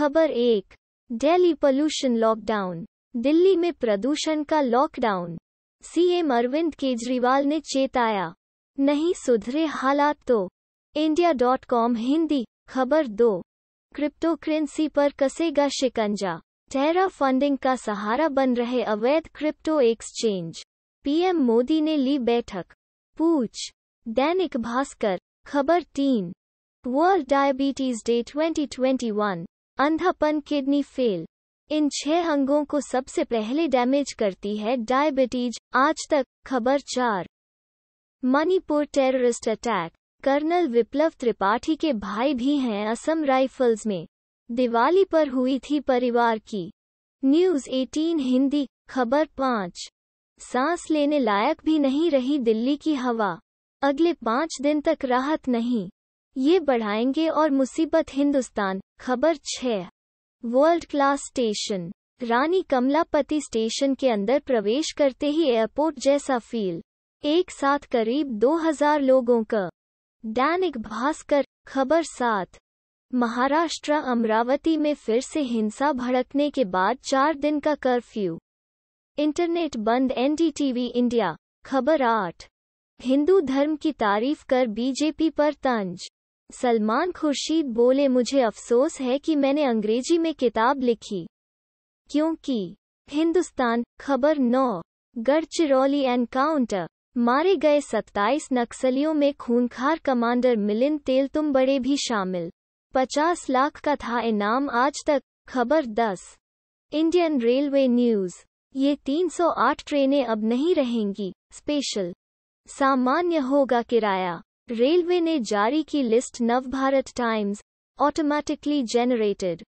खबर एक Delhi pollution lockdown Delhi में प्रदूषण का लॉकडाउन सीएम अरविंद केजरीवाल ने चेताया नहीं सुधरे हालात तो इंडिया डॉट कॉम हिंदी खबर दो क्रिप्टो करेंसी पर कसेगा शिकंजा टेरा फंडिंग का सहारा बन रहे अवैध क्रिप्टो एक्सचेंज पीएम मोदी ने ली बैठक पूछ दैनिक भास्कर खबर तीन वर्ल्ड डायबिटीज डे 2021 अंधापन किडनी फेल इन छह अंगों को सबसे पहले डैमेज करती है डायबिटीज आज तक खबर चार Manipur terrorist attack colonel Viplav Tripathi के भाई भी हैं असम राइफल्स में दिवाली पर हुई थी परिवार की न्यूज 18 हिंदी खबर पाँच सांस लेने लायक भी नहीं रही दिल्ली की हवा अगले पाँच दिन तक राहत नहीं ये बढ़ाएंगे और मुसीबत हिंदुस्तान खबर छः world class station Rani Kamlapati station के अंदर प्रवेश करते ही एयरपोर्ट जैसा फील एक साथ करीब 2000 लोगों का दैनिक भास्कर खबर सात महाराष्ट्र अमरावती में फिर से हिंसा भड़कने के बाद चार दिन का कर्फ्यू इंटरनेट बंद एनडीटीवी इंडिया खबर आठ हिंदू धर्म की तारीफ कर बीजेपी पर तंज सलमान खुर्शीद बोले मुझे अफसोस है कि मैंने अंग्रेजी में किताब लिखी क्योंकि हिंदुस्तान खबर नौ गढ़चिरौली एनकाउंटर मारे गए 27 नक्सलियों में खूनखार कमांडर मिलिंद बड़े भी शामिल 50 लाख का था इनाम आज तक खबर 10 इंडियन रेलवे न्यूज ये 308 ट्रेनें अब नहीं रहेंगी स्पेशल सामान्य होगा किराया रेलवे ने जारी की list Navbharat Times automatically generated